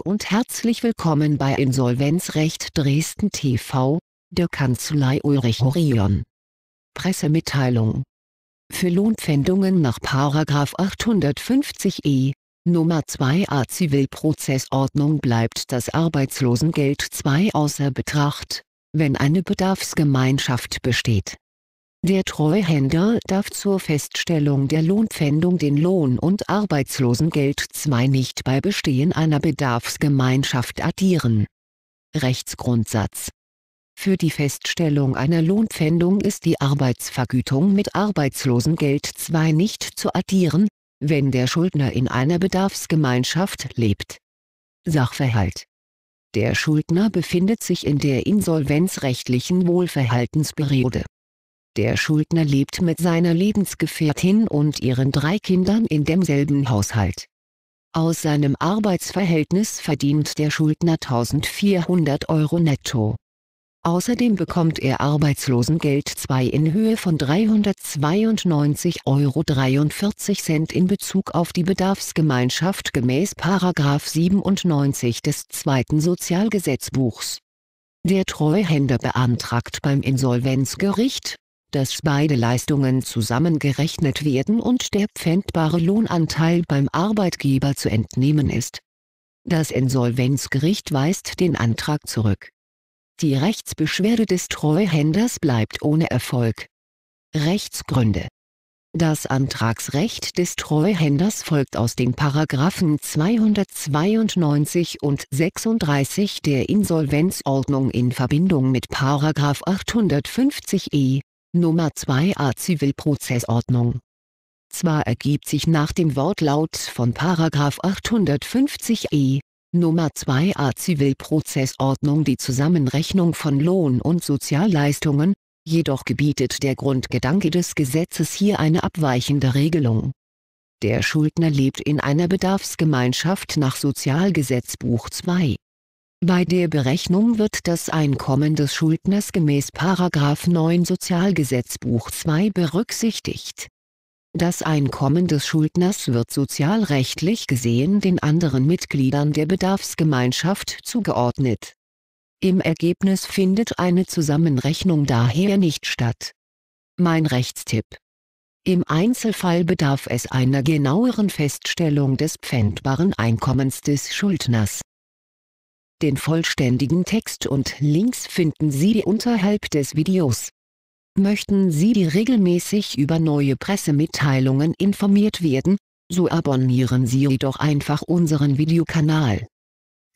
und herzlich willkommen bei Insolvenzrecht Dresden TV, der Kanzlei Ulrich Horion. Pressemitteilung Für Lohnpfändungen nach 850e, Nummer 2a Zivilprozessordnung bleibt das Arbeitslosengeld II außer Betracht, wenn eine Bedarfsgemeinschaft besteht der Treuhänder darf zur Feststellung der Lohnpfändung den Lohn und Arbeitslosengeld II nicht bei Bestehen einer Bedarfsgemeinschaft addieren. Rechtsgrundsatz Für die Feststellung einer Lohnpfändung ist die Arbeitsvergütung mit Arbeitslosengeld II nicht zu addieren, wenn der Schuldner in einer Bedarfsgemeinschaft lebt. Sachverhalt Der Schuldner befindet sich in der insolvenzrechtlichen Wohlverhaltensperiode der Schuldner lebt mit seiner Lebensgefährtin und ihren drei Kindern in demselben Haushalt. Aus seinem Arbeitsverhältnis verdient der Schuldner 1400 Euro netto. Außerdem bekommt er Arbeitslosengeld 2 in Höhe von 392,43 Euro in Bezug auf die Bedarfsgemeinschaft gemäß 97 des zweiten Sozialgesetzbuchs. Der Treuhänder beantragt beim Insolvenzgericht, dass beide Leistungen zusammengerechnet werden und der pfändbare Lohnanteil beim Arbeitgeber zu entnehmen ist. Das Insolvenzgericht weist den Antrag zurück. Die Rechtsbeschwerde des Treuhänders bleibt ohne Erfolg. Rechtsgründe Das Antragsrecht des Treuhänders folgt aus den Paragraphen 292 und 36 der Insolvenzordnung in Verbindung mit Paragraph 850e Nummer 2a Zivilprozessordnung zwar ergibt sich nach dem Wortlaut von 850e Nummer 2a Zivilprozessordnung die Zusammenrechnung von Lohn- und Sozialleistungen, jedoch gebietet der Grundgedanke des Gesetzes hier eine abweichende Regelung. Der Schuldner lebt in einer Bedarfsgemeinschaft nach Sozialgesetzbuch 2 bei der Berechnung wird das Einkommen des Schuldners gemäß 9 Sozialgesetzbuch 2 berücksichtigt. Das Einkommen des Schuldners wird sozialrechtlich gesehen den anderen Mitgliedern der Bedarfsgemeinschaft zugeordnet. Im Ergebnis findet eine Zusammenrechnung daher nicht statt. Mein Rechtstipp im Einzelfall bedarf es einer genaueren Feststellung des pfändbaren Einkommens des Schuldners den vollständigen Text und Links finden Sie unterhalb des Videos. Möchten Sie regelmäßig über neue Pressemitteilungen informiert werden, so abonnieren Sie jedoch einfach unseren Videokanal.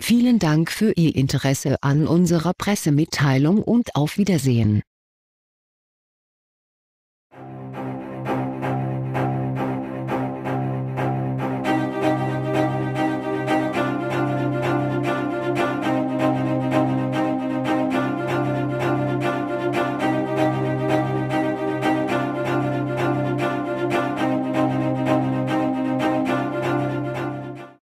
Vielen Dank für Ihr Interesse an unserer Pressemitteilung und auf Wiedersehen.